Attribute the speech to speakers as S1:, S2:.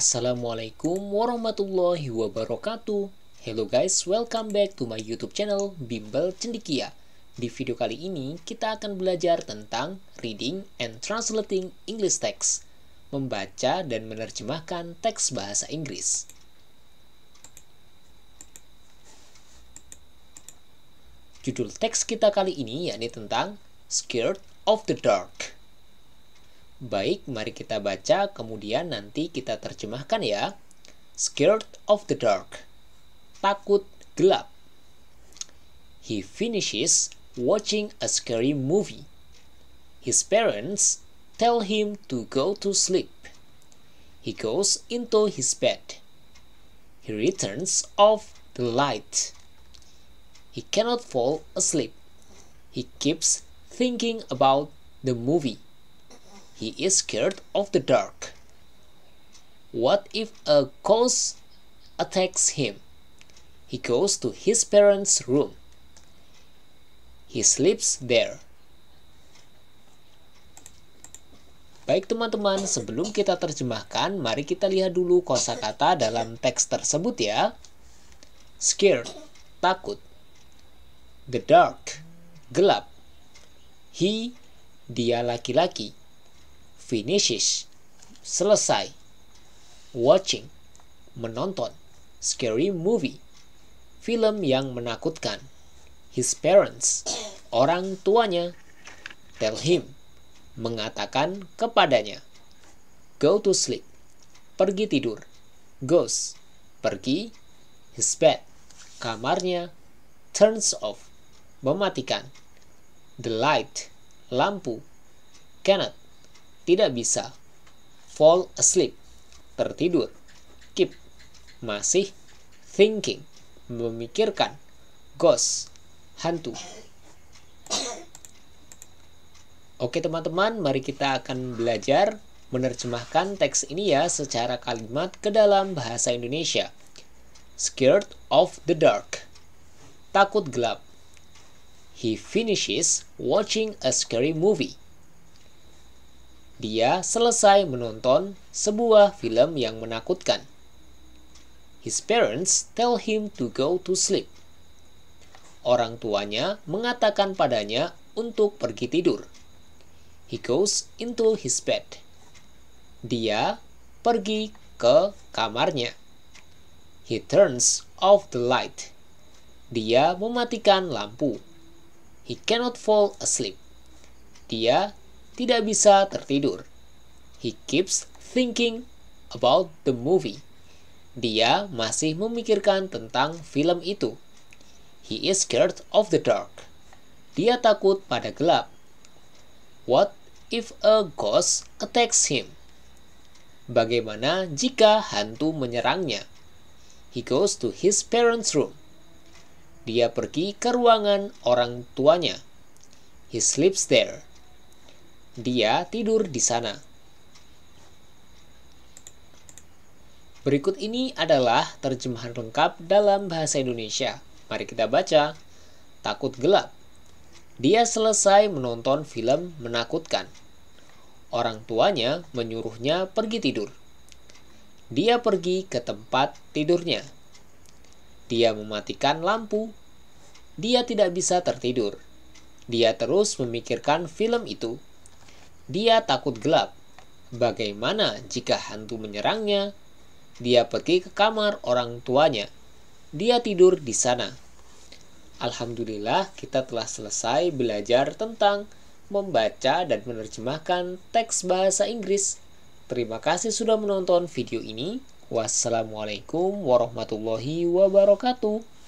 S1: Assalamualaikum warahmatullahi wabarakatuh Hello guys, welcome back to my youtube channel Bimbel Cendikia Di video kali ini kita akan belajar tentang Reading and Translating English Text Membaca dan menerjemahkan teks bahasa Inggris Judul teks kita kali ini yakni tentang Scared of the Dark Baik, mari kita baca, kemudian nanti kita terjemahkan ya. Scared of the dark. Takut gelap. He finishes watching a scary movie. His parents tell him to go to sleep. He goes into his bed. He returns off the light. He cannot fall asleep. He keeps thinking about the movie. He is scared of the dark. What if a ghost attacks him? He goes to his parents' room. He sleeps there. Baik teman-teman, sebelum kita terjemahkan, mari kita lihat dulu kosakata dalam teks tersebut ya. Scared, takut. The dark, gelap. He, dia laki-laki finishes selesai watching menonton scary movie film yang menakutkan his parents orang tuanya tell him mengatakan kepadanya go to sleep pergi tidur goes pergi his bed kamarnya turns off mematikan the light lampu cannot tidak bisa fall asleep tertidur keep masih thinking memikirkan ghost hantu Oke teman-teman, mari kita akan belajar menerjemahkan teks ini ya secara kalimat ke dalam bahasa Indonesia. Scared of the dark. Takut gelap. He finishes watching a scary movie. Dia selesai menonton sebuah film yang menakutkan. His parents tell him to go to sleep. Orang tuanya mengatakan padanya untuk pergi tidur. He goes into his bed. Dia pergi ke kamarnya. He turns off the light. Dia mematikan lampu. He cannot fall asleep. Dia tidak bisa tertidur. He keeps thinking about the movie. Dia masih memikirkan tentang film itu. He is scared of the dark. Dia takut pada gelap. What if a ghost attacks him? Bagaimana jika hantu menyerangnya? He goes to his parents' room. Dia pergi ke ruangan orang tuanya. He sleeps there. Dia tidur di sana. Berikut ini adalah terjemahan lengkap dalam bahasa Indonesia. Mari kita baca. Takut gelap. Dia selesai menonton film menakutkan. Orang tuanya menyuruhnya pergi tidur. Dia pergi ke tempat tidurnya. Dia mematikan lampu. Dia tidak bisa tertidur. Dia terus memikirkan film itu. Dia takut gelap. Bagaimana jika hantu menyerangnya? Dia pergi ke kamar orang tuanya. Dia tidur di sana. Alhamdulillah, kita telah selesai belajar tentang membaca dan menerjemahkan teks bahasa Inggris. Terima kasih sudah menonton video ini. Wassalamualaikum warahmatullahi wabarakatuh.